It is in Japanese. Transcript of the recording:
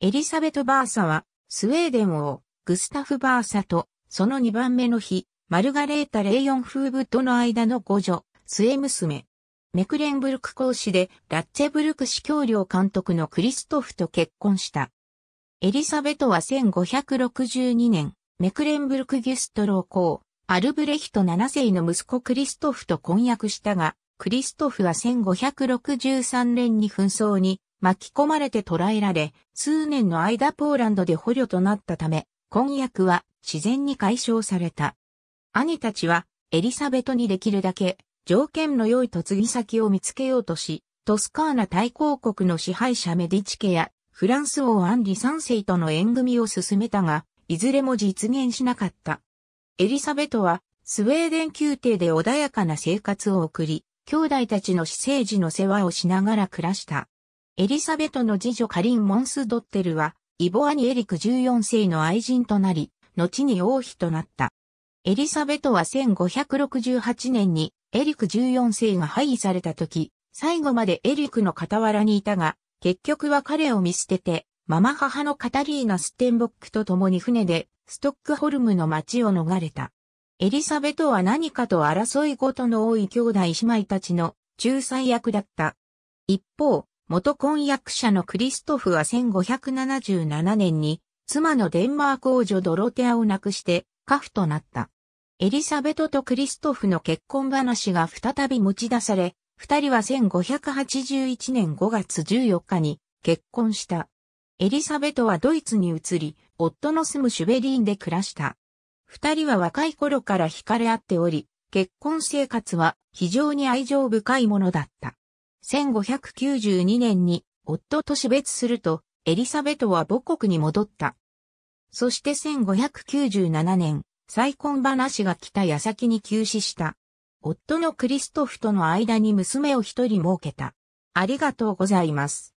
エリザベト・バーサは、スウェーデン王、グスタフ・バーサと、その2番目の日、マルガレータ・レイヨン・フーブとの間の五女、末娘。メクレンブルク公使で、ラッチェブルク司教領監督のクリストフと結婚した。エリザベトは1562年、メクレンブルク・ギュストロー公、アルブレヒト7世の息子クリストフと婚約したが、クリストフは1563年に紛争に巻き込まれて捕らえられ、数年の間ポーランドで捕虜となったため、婚約は自然に解消された。兄たちはエリサベトにできるだけ条件の良い嫁ぎ先を見つけようとし、トスカーナ大公国の支配者メディチケやフランス王アンリ三世との縁組を進めたが、いずれも実現しなかった。エリサベトはスウェーデン宮廷で穏やかな生活を送り、兄弟たちの私生児の世話をしながら暮らした。エリザベトの次女カリン・モンスドッテルは、イボアニ・エリク14世の愛人となり、後に王妃となった。エリザベトは1568年にエリク14世が廃位された時、最後までエリクの傍らにいたが、結局は彼を見捨てて、ママ母のカタリーナ・ステンボックと共に船で、ストックホルムの町を逃れた。エリザベトは何かと争いごとの多い兄弟姉妹たちの仲裁役だった。一方、元婚約者のクリストフは1577年に、妻のデンマーク王女ドロテアを亡くして、家父となった。エリザベトとクリストフの結婚話が再び持ち出され、二人は1581年5月14日に結婚した。エリザベトはドイツに移り、夫の住むシュベリーンで暮らした。二人は若い頃から惹かれ合っており、結婚生活は非常に愛情深いものだった。1592年に夫と死別すると、エリサベトは母国に戻った。そして1597年、再婚話が来た矢先に急死した。夫のクリストフとの間に娘を一人設けた。ありがとうございます。